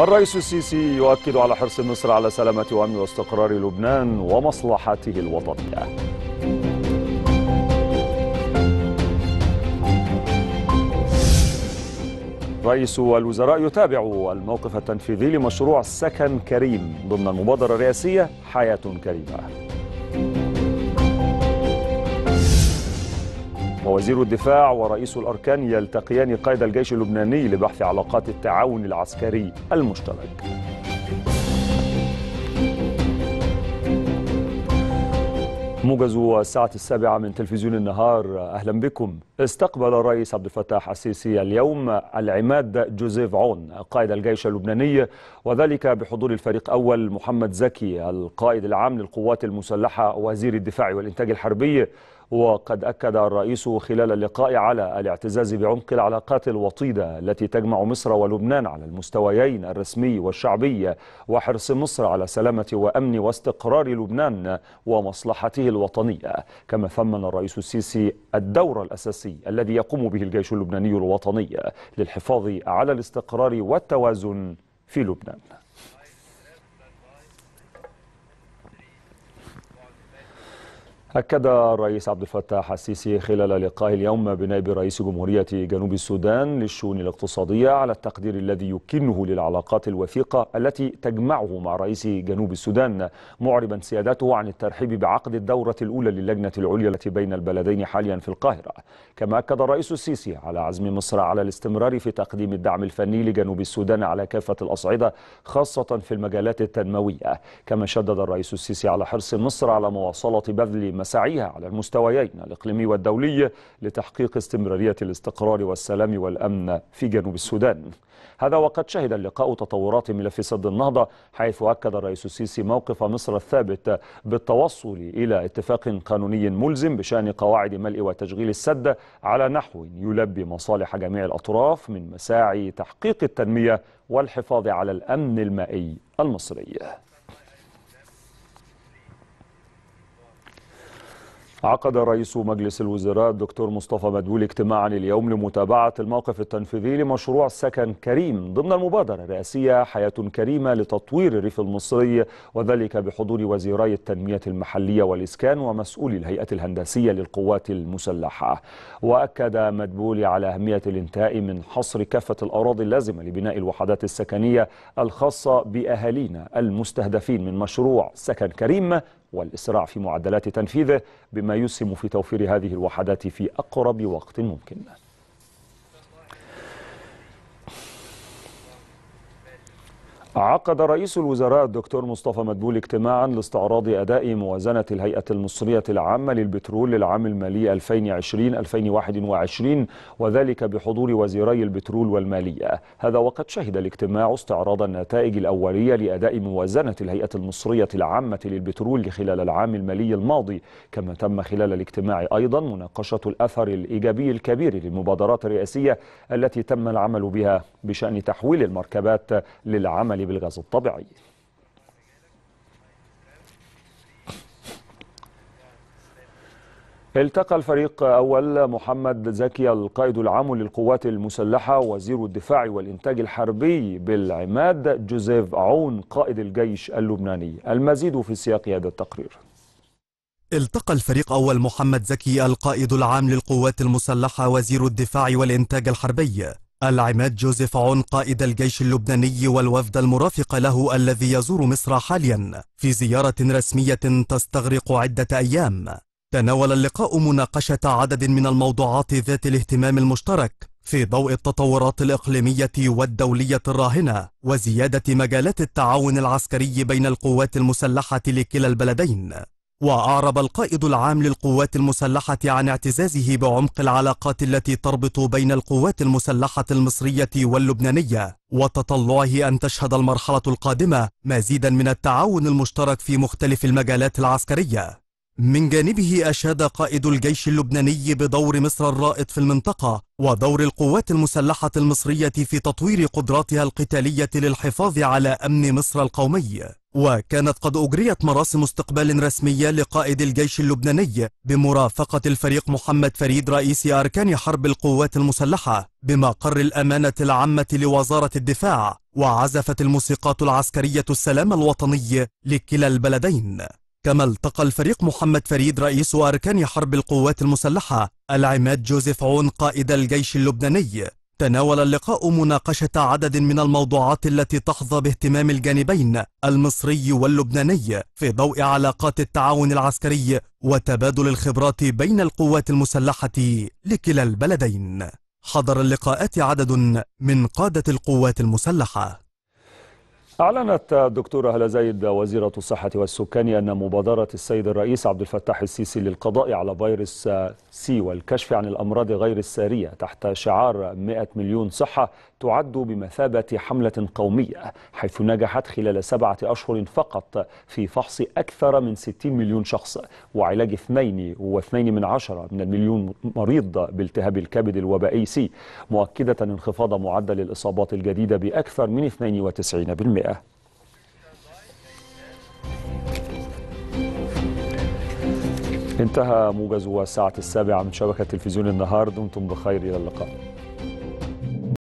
الرئيس السيسي يؤكد على حرص مصر على سلامة وأمن واستقرار لبنان ومصلحته الوطنية رئيس الوزراء يتابع الموقف التنفيذي لمشروع سكن كريم ضمن المبادرة الرئاسية حياة كريمة ووزير الدفاع ورئيس الأركان يلتقيان قائد الجيش اللبناني لبحث علاقات التعاون العسكري المشترك موجز الساعة السابعة من تلفزيون النهار أهلا بكم استقبل الرئيس عبد الفتاح السيسي اليوم العماد جوزيف عون قائد الجيش اللبناني وذلك بحضور الفريق أول محمد زكي القائد العام للقوات المسلحة وزير الدفاع والإنتاج الحربي وقد أكد الرئيس خلال اللقاء على الاعتزاز بعمق العلاقات الوطيدة التي تجمع مصر ولبنان على المستويين الرسمي والشعبي وحرص مصر على سلامة وأمن واستقرار لبنان ومصلحته الوطنية كما ثمن الرئيس السيسي الدور الأساسي الذي يقوم به الجيش اللبناني الوطني للحفاظ على الاستقرار والتوازن في لبنان أكد الرئيس عبد الفتاح السيسي خلال لقائه اليوم بنائب رئيس جمهورية جنوب السودان للشؤون الاقتصادية على التقدير الذي يكنه للعلاقات الوثيقة التي تجمعه مع رئيس جنوب السودان معربا سيادته عن الترحيب بعقد الدورة الأولى للجنة العليا التي بين البلدين حاليا في القاهرة كما أكد الرئيس السيسي على عزم مصر على الاستمرار في تقديم الدعم الفني لجنوب السودان على كافة الأصعدة خاصة في المجالات التنموية كما شدد الرئيس السيسي على حرص مصر على مواصلة بذل مساعيها على المستويين الإقليمي والدولي لتحقيق استمرارية الاستقرار والسلام والأمن في جنوب السودان هذا وقد شهد اللقاء تطورات ملف سد النهضة حيث أكد الرئيس السيسي موقف مصر الثابت بالتوصل إلى اتفاق قانوني ملزم بشأن قواعد ملء وتشغيل السد على نحو يلبي مصالح جميع الأطراف من مساعي تحقيق التنمية والحفاظ على الأمن المائي المصري عقد رئيس مجلس الوزراء الدكتور مصطفى مدبولي اجتماعا اليوم لمتابعة الموقف التنفيذي لمشروع سكن كريم ضمن المبادرة الرئاسية حياة كريمة لتطوير الريف المصري وذلك بحضور وزيري التنمية المحلية والإسكان ومسؤولي الهيئة الهندسية للقوات المسلحة وأكد مدبولي على أهمية الانتهاء من حصر كافة الأراضي اللازمة لبناء الوحدات السكنية الخاصة بأهالينا المستهدفين من مشروع سكن كريم والإسراع في معدلات تنفيذه بما يسهم في توفير هذه الوحدات في أقرب وقت ممكن عقد رئيس الوزراء الدكتور مصطفى مدبول اجتماعا لاستعراض أداء موازنة الهيئة المصرية العامة للبترول للعام المالي 2020-2021 وذلك بحضور وزيري البترول والمالية هذا وقد شهد الاجتماع استعراض النتائج الأولية لأداء موازنة الهيئة المصرية العامة للبترول خلال العام المالي الماضي كما تم خلال الاجتماع أيضا مناقشة الأثر الإيجابي الكبير للمبادرات الرئاسية التي تم العمل بها بشأن تحويل المركبات للعمل عليه بالغاز الطبيعي التقى الفريق أول محمد زكي القائد العام للقوات المسلحة وزير الدفاع والإنتاج الحربي بالعماد جوزيف عون قائد الجيش اللبناني المزيد في سياق هذا التقرير التقى الفريق أول محمد زكي القائد العام للقوات المسلحة وزير الدفاع والإنتاج الحربي العماد جوزيف عون قائد الجيش اللبناني والوفد المرافق له الذي يزور مصر حاليا في زيارة رسمية تستغرق عدة أيام تناول اللقاء مناقشة عدد من الموضوعات ذات الاهتمام المشترك في ضوء التطورات الإقليمية والدولية الراهنة وزيادة مجالات التعاون العسكري بين القوات المسلحة لكلا البلدين وأعرب القائد العام للقوات المسلحة عن اعتزازه بعمق العلاقات التي تربط بين القوات المسلحة المصرية واللبنانية وتطلعه أن تشهد المرحلة القادمة مزيدا من التعاون المشترك في مختلف المجالات العسكرية من جانبه أشاد قائد الجيش اللبناني بدور مصر الرائد في المنطقة ودور القوات المسلحة المصرية في تطوير قدراتها القتالية للحفاظ على أمن مصر القومي وكانت قد أجريت مراسم استقبال رسمية لقائد الجيش اللبناني بمرافقة الفريق محمد فريد رئيس أركان حرب القوات المسلحة بمقر الأمانة العامة لوزارة الدفاع وعزفت الموسيقات العسكرية السلام الوطني لكلا البلدين كما التقى الفريق محمد فريد رئيس أركان حرب القوات المسلحة العماد جوزيف عون قائد الجيش اللبناني تناول اللقاء مناقشة عدد من الموضوعات التي تحظى باهتمام الجانبين المصري واللبناني في ضوء علاقات التعاون العسكري وتبادل الخبرات بين القوات المسلحة لكلا البلدين حضر اللقاءات عدد من قادة القوات المسلحة أعلنت الدكتورة هلا زايد وزيرة الصحة والسكان أن مبادرة السيد الرئيس عبد الفتاح السيسي للقضاء على فيروس سي والكشف عن الأمراض غير السارية تحت شعار 100 مليون صحة تعد بمثابة حملة قومية حيث نجحت خلال سبعة أشهر فقط في فحص أكثر من 60 مليون شخص وعلاج اثنين و من عشرة من المليون مريض بالتهاب الكبد الوبائي سي مؤكدة انخفاض معدل الإصابات الجديدة بأكثر من 92% انتهى موجز الساعة السابعة من شبكة تلفزيون النهار دمتم بخير إلى اللقاء